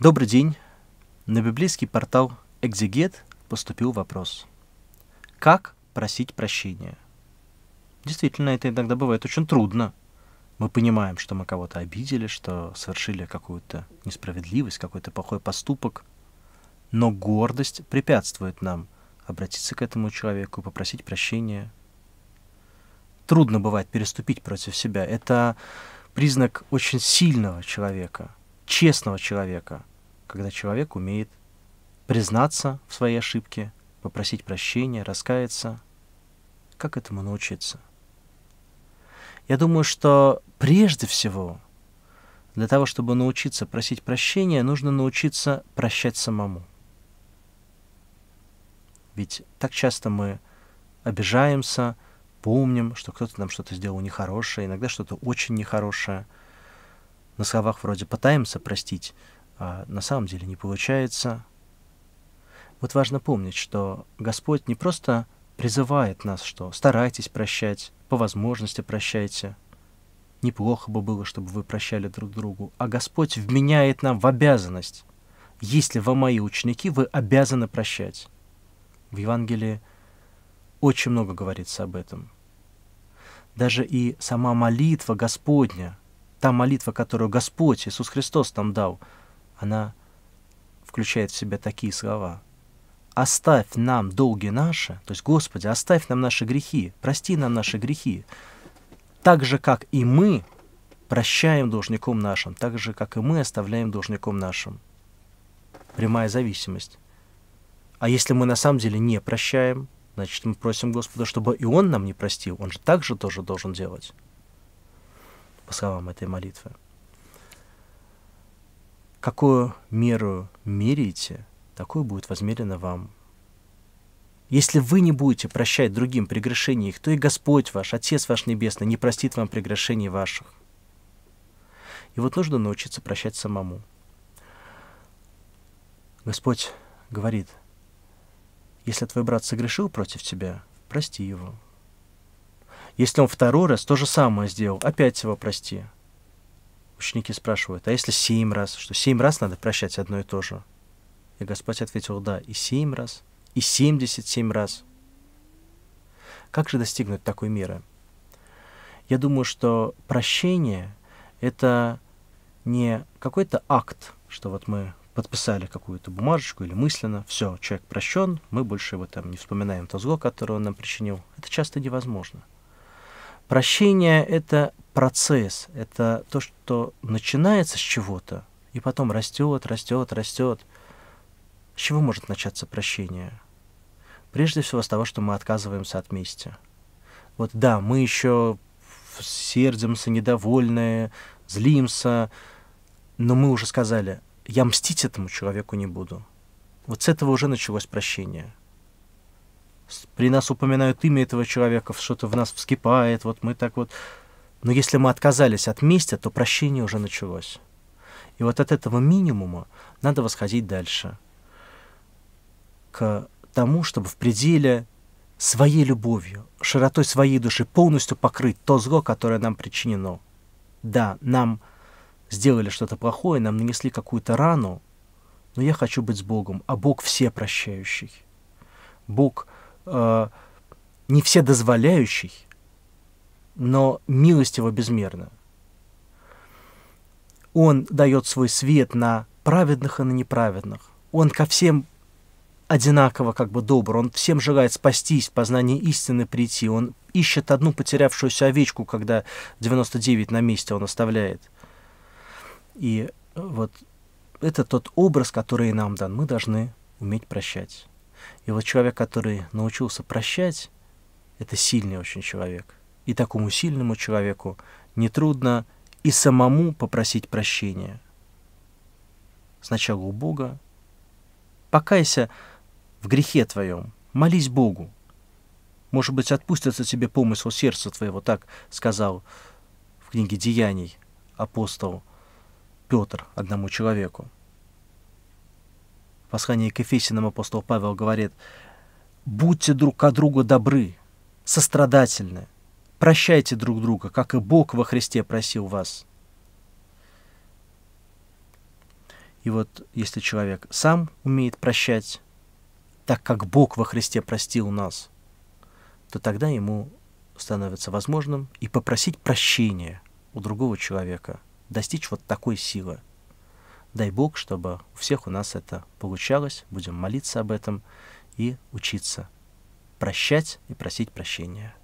Добрый день. На библейский портал «Экзегет» поступил вопрос. Как просить прощения? Действительно, это иногда бывает очень трудно. Мы понимаем, что мы кого-то обидели, что совершили какую-то несправедливость, какой-то плохой поступок. Но гордость препятствует нам обратиться к этому человеку, попросить прощения. Трудно бывает переступить против себя. Это признак очень сильного человека, честного человека – когда человек умеет признаться в своей ошибке, попросить прощения, раскаяться. Как этому научиться? Я думаю, что прежде всего для того, чтобы научиться просить прощения, нужно научиться прощать самому. Ведь так часто мы обижаемся, помним, что кто-то нам что-то сделал нехорошее, иногда что-то очень нехорошее. На словах вроде пытаемся простить, а на самом деле не получается. Вот важно помнить, что Господь не просто призывает нас, что старайтесь прощать, по возможности прощайте. Неплохо бы было, чтобы вы прощали друг другу. А Господь вменяет нам в обязанность. Если вы мои ученики, вы обязаны прощать. В Евангелии очень много говорится об этом. Даже и сама молитва Господня, та молитва, которую Господь Иисус Христос там дал – она включает в себя такие слова. «Оставь нам долги наши», то есть, Господи, оставь нам наши грехи, прости нам наши грехи, так же, как и мы прощаем должником нашим, так же, как и мы оставляем должником нашим. Прямая зависимость. А если мы на самом деле не прощаем, значит, мы просим Господа, чтобы и Он нам не простил. Он же также тоже должен делать, по словам этой молитвы какую меру меряете, такое будет возмерено вам. Если вы не будете прощать другим прегрешения их, то и Господь ваш, Отец ваш Небесный, не простит вам прегрешений ваших. И вот нужно научиться прощать самому. Господь говорит, если твой брат согрешил против тебя, прости его. Если он второй раз то же самое сделал, опять его прости. Ученики спрашивают, а если семь раз? Что семь раз надо прощать одно и то же? И Господь ответил, да, и семь раз, и семьдесят семь раз. Как же достигнуть такой меры? Я думаю, что прощение — это не какой-то акт, что вот мы подписали какую-то бумажечку или мысленно, все, человек прощен, мы больше его там не вспоминаем то зло, которое он нам причинил. Это часто невозможно. Прощение — это процесс, это то, что начинается с чего-то, и потом растет, растет, растет. С чего может начаться прощение? Прежде всего с того, что мы отказываемся от мести. Вот да, мы еще сердимся, недовольны, злимся, но мы уже сказали, я мстить этому человеку не буду. Вот с этого уже началось прощение при нас упоминают имя этого человека, что-то в нас вскипает, вот мы так вот. Но если мы отказались от мести, то прощение уже началось. И вот от этого минимума надо восходить дальше. К тому, чтобы в пределе своей любовью, широтой своей души полностью покрыть то зло, которое нам причинено. Да, нам сделали что-то плохое, нам нанесли какую-то рану, но я хочу быть с Богом, а Бог все прощающий. Бог — э, не вседозволяющий, но милость его безмерна. Он дает свой свет на праведных и на неправедных. Он ко всем одинаково как бы добр, он всем желает спастись, познание истины прийти, он ищет одну потерявшуюся овечку, когда 99 на месте он оставляет. И э, вот это тот образ, который и нам дан. Мы должны уметь прощать. И вот человек, который научился прощать, это сильный очень человек. И такому сильному человеку нетрудно и самому попросить прощения. Сначала у Бога. Покайся в грехе твоем, молись Богу. Может быть, отпустится тебе помысл сердца твоего, так сказал в книге «Деяний» апостол Петр одному человеку в послании к Ефесиным апостол Павел говорит, «Будьте друг к другу добры, сострадательны, прощайте друг друга, как и Бог во Христе просил вас». И вот если человек сам умеет прощать, так как Бог во Христе простил нас, то тогда ему становится возможным и попросить прощения у другого человека, достичь вот такой силы – Дай Бог, чтобы у всех у нас это получалось. Будем молиться об этом и учиться прощать и просить прощения.